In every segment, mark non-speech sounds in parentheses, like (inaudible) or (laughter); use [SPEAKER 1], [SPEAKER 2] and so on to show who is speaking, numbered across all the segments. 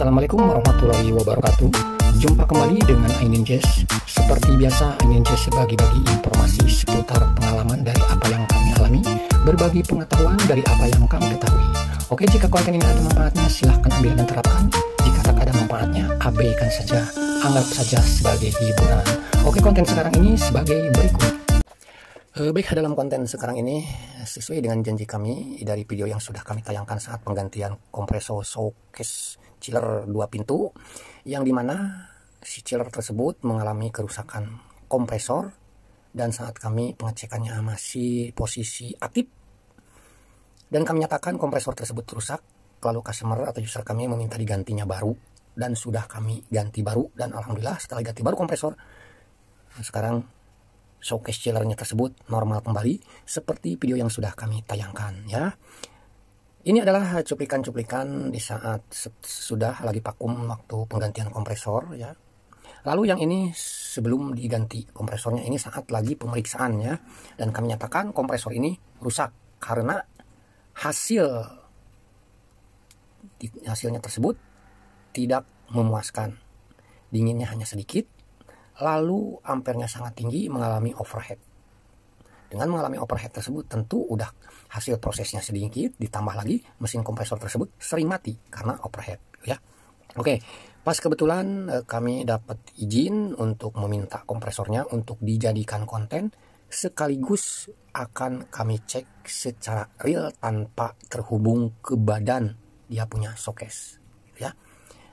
[SPEAKER 1] Assalamualaikum warahmatullahi wabarakatuh Jumpa kembali dengan Ainin Jazz Seperti biasa Ainin Jazz bagi-bagi informasi seputar pengalaman dari apa yang kami alami Berbagi pengetahuan dari apa yang kami ketahui Oke jika konten ini ada manfaatnya silahkan ambil dan terapkan Jika tak ada manfaatnya abaikan saja Anggap saja sebagai hiburan Oke konten sekarang ini sebagai berikut E, baik, dalam konten sekarang ini, sesuai dengan janji kami dari video yang sudah kami tayangkan saat penggantian kompresor showcase chiller dua pintu, yang dimana si chiller tersebut mengalami kerusakan kompresor, dan saat kami pengecekannya masih posisi aktif, dan kami nyatakan kompresor tersebut rusak, lalu customer atau user kami meminta digantinya baru, dan sudah kami ganti baru, dan alhamdulillah setelah ganti baru kompresor, sekarang showcase chillernya tersebut normal kembali seperti video yang sudah kami tayangkan ya. Ini adalah cuplikan-cuplikan di saat sudah lagi pakum waktu penggantian kompresor ya. Lalu yang ini sebelum diganti kompresornya ini saat lagi pemeriksaan ya. dan kami nyatakan kompresor ini rusak karena hasil hasilnya tersebut tidak memuaskan. Dinginnya hanya sedikit lalu ampernya sangat tinggi mengalami overhead. Dengan mengalami overhead tersebut tentu udah hasil prosesnya sedikit ditambah lagi mesin kompresor tersebut sering mati karena overhead ya. Oke, pas kebetulan eh, kami dapat izin untuk meminta kompresornya untuk dijadikan konten sekaligus akan kami cek secara real tanpa terhubung ke badan dia punya showcase ya.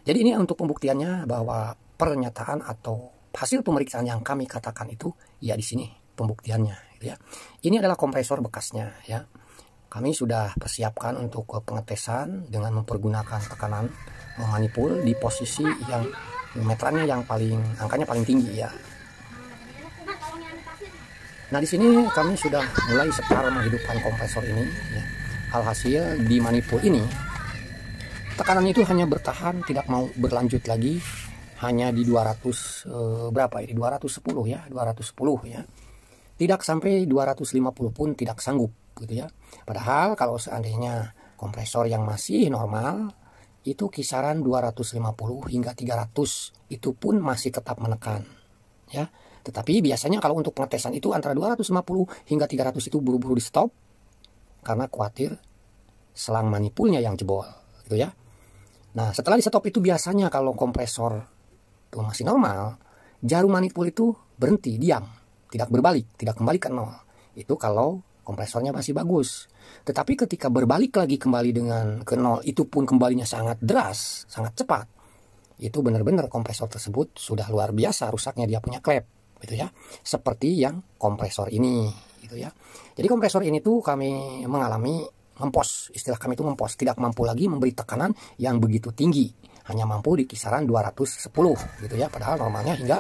[SPEAKER 1] Jadi ini untuk pembuktiannya bahwa pernyataan atau Hasil pemeriksaan yang kami katakan itu ya di sini pembuktiannya gitu ya. Ini adalah kompresor bekasnya ya. Kami sudah persiapkan untuk eh, pengetesan dengan mempergunakan tekanan memanipul di posisi yang meterannya yang paling angkanya paling tinggi ya. Nah di sini kami sudah mulai sekarang menghidupkan kompresor ini. Ya. Alhasil di manipul ini tekanan itu hanya bertahan tidak mau berlanjut lagi hanya di 200 eh, berapa ini 210 ya 210 ya tidak sampai 250 pun tidak sanggup gitu ya padahal kalau seandainya kompresor yang masih normal itu kisaran 250 hingga 300 itu pun masih tetap menekan ya tetapi biasanya kalau untuk pengetesan itu antara 250 hingga 300 itu buru-buru di stop karena khawatir selang manipulnya yang jebol gitu ya nah setelah di stop itu biasanya kalau kompresor tuh masih normal, jarum manipul itu berhenti, diam, tidak berbalik, tidak kembali ke nol. Itu kalau kompresornya masih bagus. Tetapi ketika berbalik lagi kembali dengan ke nol, itu pun kembalinya sangat deras, sangat cepat. Itu benar-benar kompresor tersebut sudah luar biasa rusaknya dia punya klep, gitu ya. Seperti yang kompresor ini, gitu ya. Jadi kompresor ini tuh kami mengalami mempos istilah kami itu mempos tidak mampu lagi memberi tekanan yang begitu tinggi hanya mampu di kisaran 210 gitu ya padahal normalnya hingga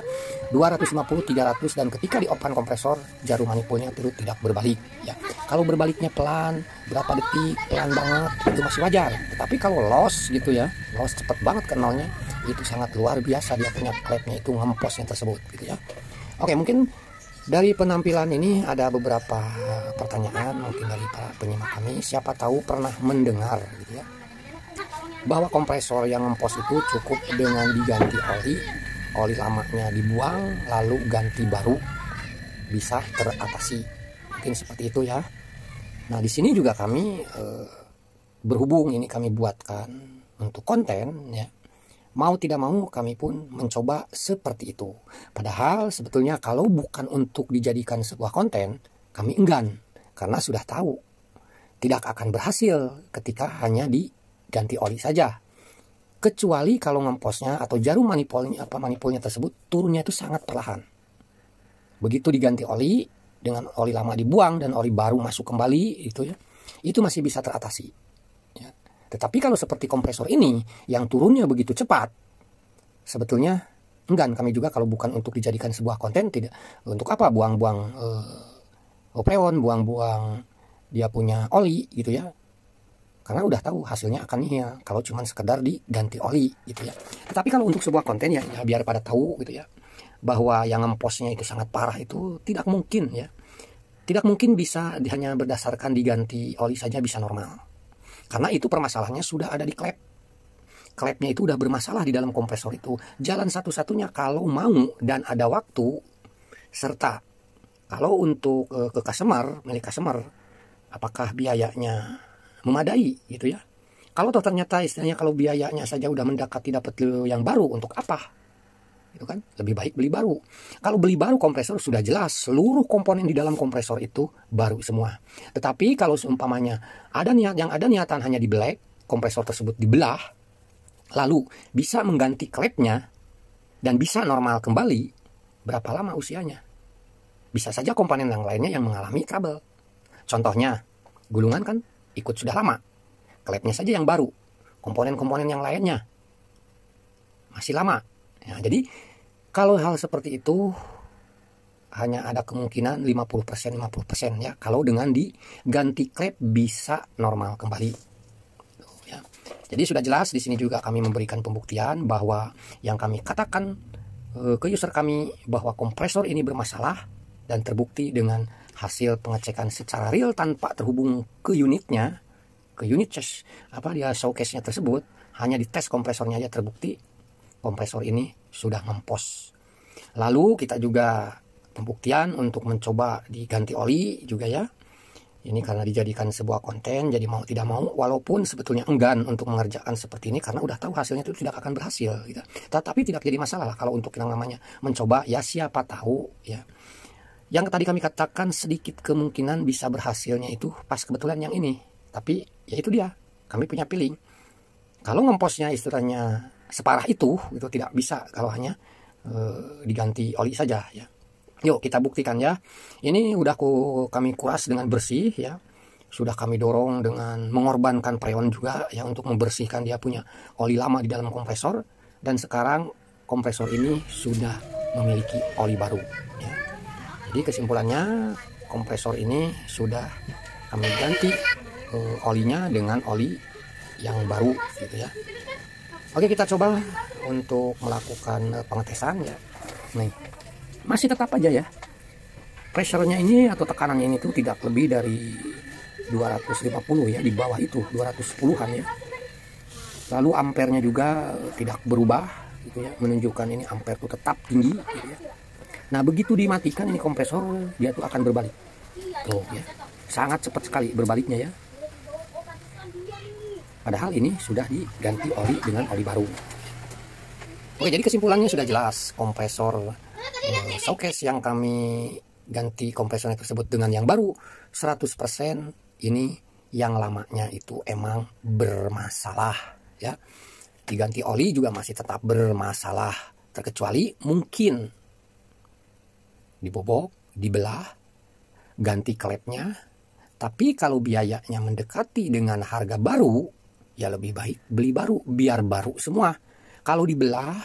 [SPEAKER 1] 250 300 dan ketika di open kompresor jarum manipulnya itu tidak berbalik ya kalau berbaliknya pelan berapa detik pelan banget itu masih wajar tetapi kalau loss gitu ya loss cepet banget kenalnya itu sangat luar biasa dia punya klepnya itu ngemposnya tersebut gitu ya oke mungkin dari penampilan ini ada beberapa pertanyaan mungkin dari para penyimak kami siapa tahu pernah mendengar gitu ya bahwa kompresor yang ngempos itu cukup dengan diganti oli oli lamanya dibuang lalu ganti baru bisa teratasi mungkin seperti itu ya nah di sini juga kami e, berhubung ini kami buatkan untuk konten ya mau tidak mau kami pun mencoba seperti itu. Padahal sebetulnya kalau bukan untuk dijadikan sebuah konten, kami enggan karena sudah tahu tidak akan berhasil ketika hanya di ganti oli saja. Kecuali kalau ngemposnya atau jarum manipulnya, apa manipulnya tersebut turunnya itu sangat perlahan. Begitu diganti oli dengan oli lama dibuang dan oli baru masuk kembali itu ya, itu masih bisa teratasi. Ya. Tetapi kalau seperti kompresor ini yang turunnya begitu cepat, sebetulnya enggan kami juga kalau bukan untuk dijadikan sebuah konten tidak untuk apa buang-buang eh, opreon, buang-buang dia punya oli gitu ya karena udah tahu hasilnya akan nihil kalau cuman sekedar diganti oli gitu ya tetapi kalau untuk sebuah konten ya, ya biar pada tahu gitu ya bahwa yang ngempostnya itu sangat parah itu tidak mungkin ya tidak mungkin bisa hanya berdasarkan diganti oli saja bisa normal karena itu permasalahannya sudah ada di klep klepnya itu udah bermasalah di dalam kompresor itu jalan satu-satunya kalau mau dan ada waktu serta kalau untuk ke, eh, ke customer milik customer apakah biayanya memadai gitu ya. Kalau toh ternyata istilahnya kalau biayanya saja udah mendekati dapat yang baru untuk apa? Itu kan lebih baik beli baru. Kalau beli baru kompresor sudah jelas seluruh komponen di dalam kompresor itu baru semua. Tetapi kalau seumpamanya ada niat yang ada niatan hanya di black, kompresor tersebut dibelah, lalu bisa mengganti klepnya dan bisa normal kembali, berapa lama usianya? Bisa saja komponen yang lainnya yang mengalami trouble. Contohnya, gulungan kan ikut sudah lama. Klepnya saja yang baru, komponen-komponen yang lainnya masih lama. Ya, jadi kalau hal seperti itu hanya ada kemungkinan 50% 50% ya kalau dengan diganti klep bisa normal kembali. ya. Jadi sudah jelas di sini juga kami memberikan pembuktian bahwa yang kami katakan eh, ke user kami bahwa kompresor ini bermasalah dan terbukti dengan hasil pengecekan secara real tanpa terhubung ke unitnya ke unit chest apa dia showcase-nya tersebut hanya di dites kompresornya aja terbukti kompresor ini sudah mempos. lalu kita juga pembuktian untuk mencoba diganti oli juga ya ini karena dijadikan sebuah konten jadi mau tidak mau walaupun sebetulnya enggan untuk mengerjakan seperti ini karena udah tahu hasilnya itu tidak akan berhasil gitu. tetapi tidak jadi masalah kalau untuk yang namanya mencoba ya siapa tahu ya yang tadi kami katakan sedikit kemungkinan bisa berhasilnya itu pas kebetulan yang ini. Tapi ya itu dia, kami punya feeling. Kalau ngemposnya istilahnya separah itu, itu tidak bisa kalau hanya e, diganti oli saja ya. Yuk kita buktikan ya. Ini udah ku, kami kuras dengan bersih ya. Sudah kami dorong dengan mengorbankan preon juga ya untuk membersihkan dia punya oli lama di dalam kompresor. Dan sekarang kompresor ini sudah memiliki oli baru. Ya jadi kesimpulannya kompresor ini sudah kami ganti uh, olinya dengan oli yang baru gitu ya Oke kita coba untuk melakukan eh, pengetesan ya nih masih tetap aja ya pressure-nya ini atau tekanan ini tuh tidak lebih dari 250 ya di bawah itu 210-an ya lalu ampernya juga tidak berubah gitu ya menunjukkan ini ampere tuh tetap tinggi gitu ya Nah begitu dimatikan ini kompresor dia tuh akan berbalik. Tuh ya, sangat cepat sekali berbaliknya ya. Padahal ini sudah diganti oli dengan oli baru. Oke jadi kesimpulannya sudah jelas kompresor eh, showcase yang kami ganti kompresornya tersebut dengan yang baru 100% ini yang lamanya itu emang bermasalah ya diganti oli juga masih tetap bermasalah terkecuali mungkin dibobok, dibelah, ganti klepnya. Tapi kalau biayanya mendekati dengan harga baru, ya lebih baik beli baru, biar baru semua. Kalau dibelah,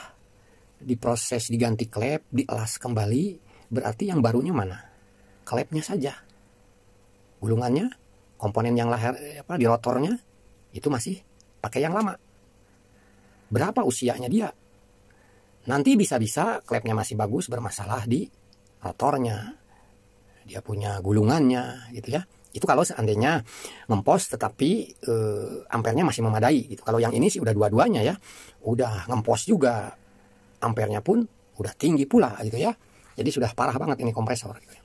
[SPEAKER 1] diproses, diganti klep, dielas kembali, berarti yang barunya mana? Klepnya saja. Gulungannya, komponen yang lahir eh, apa di rotornya itu masih pakai yang lama. Berapa usianya dia? Nanti bisa-bisa klepnya masih bagus bermasalah di rotornya, dia punya gulungannya gitu ya. Itu kalau seandainya ngempos tetapi e, ampernya masih memadai gitu. Kalau yang ini sih udah dua-duanya ya. Udah ngempos juga ampernya pun udah tinggi pula gitu ya. Jadi sudah parah banget ini kompresor gitu ya.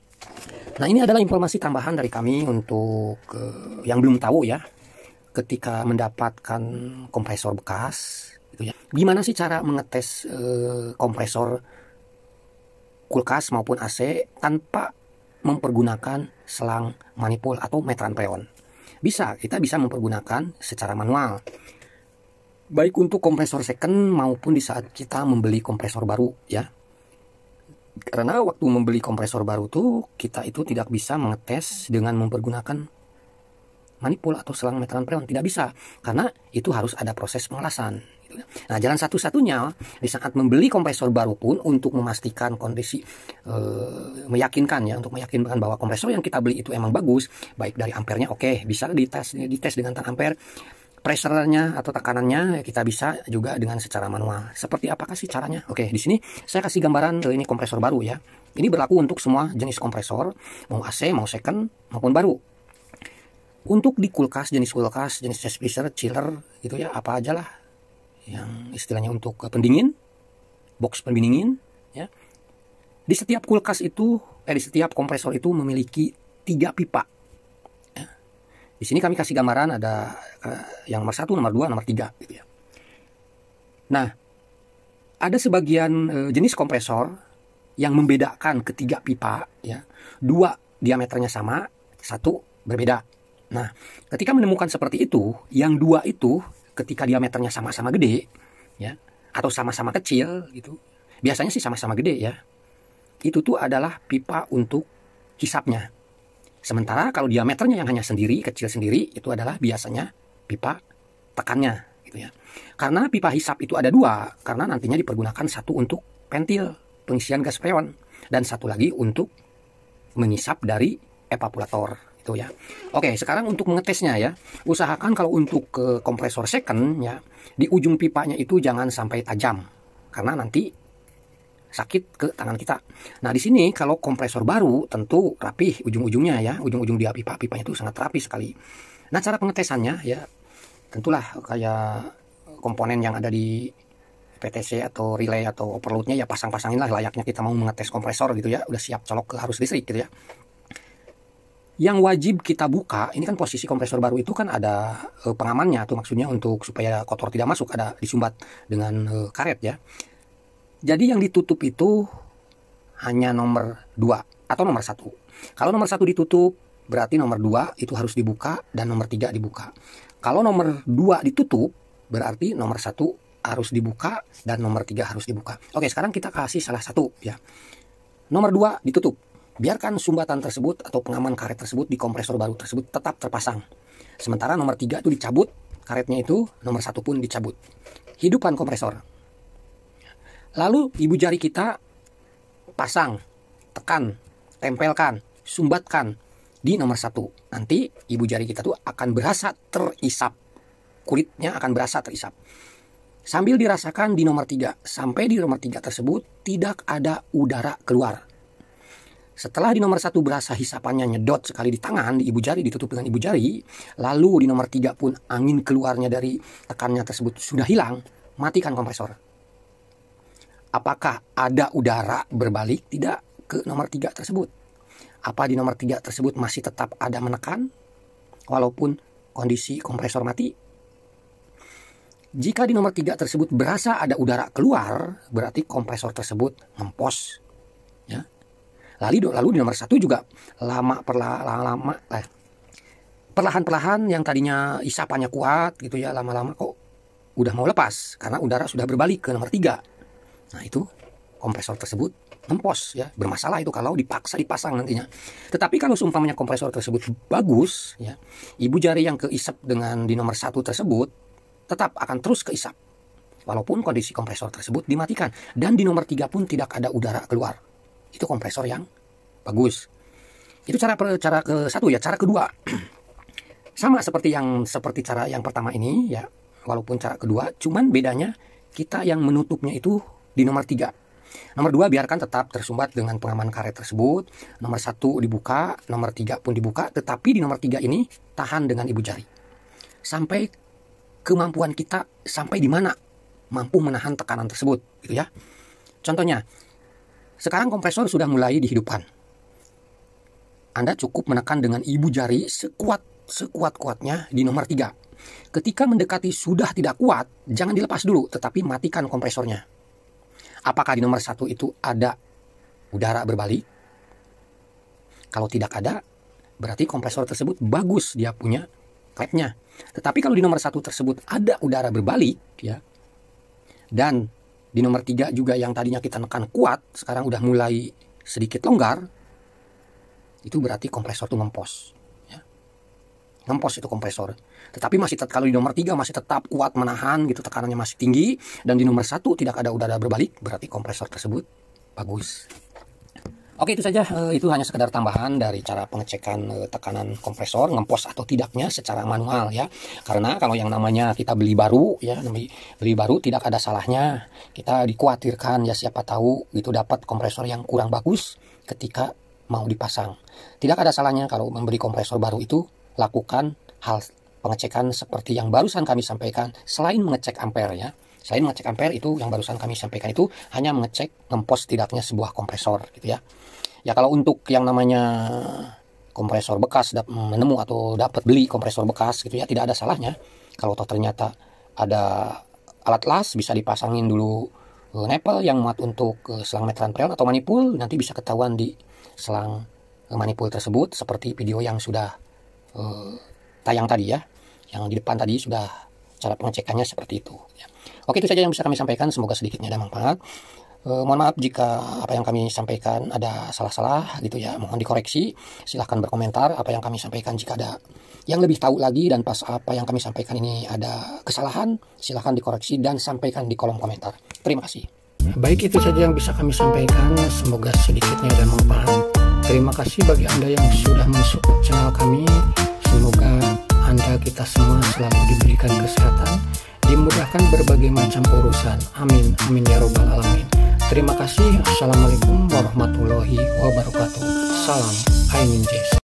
[SPEAKER 1] Nah, ini adalah informasi tambahan dari kami untuk e, yang belum tahu ya. Ketika mendapatkan kompresor bekas gitu ya. Gimana sih cara mengetes e, kompresor kulkas maupun AC tanpa mempergunakan selang manipul atau meteran preon. Bisa, kita bisa mempergunakan secara manual. Baik untuk kompresor second maupun di saat kita membeli kompresor baru ya. Karena waktu membeli kompresor baru tuh kita itu tidak bisa mengetes dengan mempergunakan manipul atau selang meteran preon tidak bisa karena itu harus ada proses pengelasan Nah, jalan satu-satunya di saat membeli kompresor baru pun untuk memastikan kondisi e, meyakinkan ya, untuk meyakinkan bahwa kompresor yang kita beli itu emang bagus, baik dari ampernya oke, okay, bisa dites dites dengan tan ampere pressernya atau tekanannya kita bisa juga dengan secara manual. Seperti apakah sih caranya? Oke, di sini saya kasih gambaran eh, ini kompresor baru ya. Ini berlaku untuk semua jenis kompresor, mau AC, mau second maupun baru. Untuk di kulkas, jenis kulkas, jenis chest freezer, chiller gitu ya, apa aja lah yang istilahnya untuk eh, pendingin, box pendingin, ya. Di setiap kulkas itu, eh di setiap kompresor itu memiliki tiga pipa. Ya. Di sini kami kasih gambaran ada eh, yang nomor satu, nomor dua, nomor tiga, gitu ya. Nah, ada sebagian eh, jenis kompresor yang membedakan ketiga pipa, ya. Dua diameternya sama, satu berbeda. Nah, ketika menemukan seperti itu, yang dua itu ketika diameternya sama-sama gede ya atau sama-sama kecil gitu biasanya sih sama-sama gede ya itu tuh adalah pipa untuk hisapnya sementara kalau diameternya yang hanya sendiri kecil sendiri itu adalah biasanya pipa tekannya gitu ya karena pipa hisap itu ada dua karena nantinya dipergunakan satu untuk pentil pengisian gas freon dan satu lagi untuk mengisap dari evaporator gitu ya. Oke, sekarang untuk mengetesnya ya. Usahakan kalau untuk ke eh, kompresor second ya, di ujung pipanya itu jangan sampai tajam karena nanti sakit ke tangan kita. Nah, di sini kalau kompresor baru tentu rapih ujung-ujungnya ya, ujung-ujung di pipa-pipanya itu sangat rapi sekali. Nah, cara pengetesannya ya tentulah kayak komponen yang ada di PTC atau relay atau overloadnya ya pasang-pasangin lah layaknya kita mau mengetes kompresor gitu ya udah siap colok ke harus listrik gitu ya yang wajib kita buka ini kan posisi kompresor baru itu kan ada uh, pengamannya tuh maksudnya untuk supaya kotor tidak masuk ada disumbat dengan uh, karet ya jadi yang ditutup itu hanya nomor 2 atau nomor satu kalau nomor satu ditutup berarti nomor 2 itu harus dibuka dan nomor 3 dibuka kalau nomor 2 ditutup berarti nomor satu harus dibuka dan nomor 3 harus dibuka oke sekarang kita kasih salah satu ya nomor 2 ditutup Biarkan sumbatan tersebut atau pengaman karet tersebut di kompresor baru tersebut tetap terpasang. Sementara nomor 3 itu dicabut, karetnya itu nomor satu pun dicabut. Hidupan kompresor. Lalu ibu jari kita pasang, tekan, tempelkan, sumbatkan di nomor satu. Nanti ibu jari kita tuh akan berasa terisap. Kulitnya akan berasa terisap. Sambil dirasakan di nomor tiga. Sampai di nomor tiga tersebut tidak ada udara keluar setelah di nomor satu berasa hisapannya nyedot sekali di tangan, di ibu jari, ditutup dengan ibu jari, lalu di nomor tiga pun angin keluarnya dari tekannya tersebut sudah hilang, matikan kompresor. Apakah ada udara berbalik tidak ke nomor tiga tersebut? Apa di nomor tiga tersebut masih tetap ada menekan? Walaupun kondisi kompresor mati, jika di nomor tiga tersebut berasa ada udara keluar, berarti kompresor tersebut ngempos. Lalu, lalu di nomor satu juga lama perlahan lama eh, perlahan-perlahan yang tadinya isapannya kuat gitu ya lama-lama kok udah mau lepas karena udara sudah berbalik ke nomor tiga. Nah itu kompresor tersebut mempos ya bermasalah itu kalau dipaksa dipasang nantinya. Tetapi kalau seumpamanya kompresor tersebut bagus ya ibu jari yang keisap dengan di nomor satu tersebut tetap akan terus keisap walaupun kondisi kompresor tersebut dimatikan dan di nomor tiga pun tidak ada udara keluar itu kompresor yang bagus. Itu cara cara ke satu ya, cara kedua. (clears throat) Sama seperti yang seperti cara yang pertama ini ya, walaupun cara kedua, cuman bedanya kita yang menutupnya itu di nomor tiga. Nomor dua biarkan tetap tersumbat dengan pengaman karet tersebut. Nomor satu dibuka, nomor tiga pun dibuka, tetapi di nomor tiga ini tahan dengan ibu jari. Sampai kemampuan kita sampai di mana mampu menahan tekanan tersebut, gitu ya. Contohnya, sekarang kompresor sudah mulai dihidupkan. Anda cukup menekan dengan ibu jari sekuat sekuat-kuatnya di nomor 3. Ketika mendekati sudah tidak kuat, jangan dilepas dulu, tetapi matikan kompresornya. Apakah di nomor satu itu ada udara berbalik? Kalau tidak ada, berarti kompresor tersebut bagus dia punya klepnya. Tetapi kalau di nomor satu tersebut ada udara berbalik, ya, dan di nomor tiga juga yang tadinya kita nekan kuat, sekarang udah mulai sedikit longgar, itu berarti kompresor itu ngempos. Ya. Ngempos itu kompresor. Tetapi masih kalau di nomor tiga masih tetap kuat menahan gitu tekanannya masih tinggi dan di nomor satu tidak ada udara berbalik berarti kompresor tersebut bagus. Oke itu saja eh, itu hanya sekedar tambahan dari cara pengecekan eh, tekanan kompresor ngempos atau tidaknya secara manual ya karena kalau yang namanya kita beli baru ya beli, baru tidak ada salahnya kita dikhawatirkan ya siapa tahu itu dapat kompresor yang kurang bagus ketika mau dipasang tidak ada salahnya kalau memberi kompresor baru itu lakukan hal pengecekan seperti yang barusan kami sampaikan selain mengecek ampere ya selain mengecek ampere itu yang barusan kami sampaikan itu hanya mengecek ngempos tidaknya sebuah kompresor gitu ya ya kalau untuk yang namanya kompresor bekas menemu atau dapat beli kompresor bekas gitu ya tidak ada salahnya kalau toh ternyata ada alat las bisa dipasangin dulu eh, nepel yang muat untuk eh, selang meteran preon atau manipul nanti bisa ketahuan di selang eh, manipul tersebut seperti video yang sudah eh, tayang tadi ya yang di depan tadi sudah cara pengecekannya seperti itu ya. oke itu saja yang bisa kami sampaikan semoga sedikitnya ada manfaat Eh, mohon maaf jika apa yang kami sampaikan ada salah-salah gitu ya, mohon dikoreksi. Silahkan berkomentar apa yang kami sampaikan jika ada yang lebih tahu lagi dan pas apa yang kami sampaikan ini ada kesalahan, silahkan dikoreksi dan sampaikan di kolom komentar. Terima kasih. Baik itu saja yang bisa kami sampaikan, semoga sedikitnya dan memahami. Terima kasih bagi Anda yang sudah masuk channel kami. Semoga Anda kita semua selalu diberikan kesehatan, dimudahkan berbagai macam urusan. Amin, amin ya robbal alamin. Terima kasih. Assalamualaikum warahmatullahi wabarakatuh. Salam Hai Ninjas.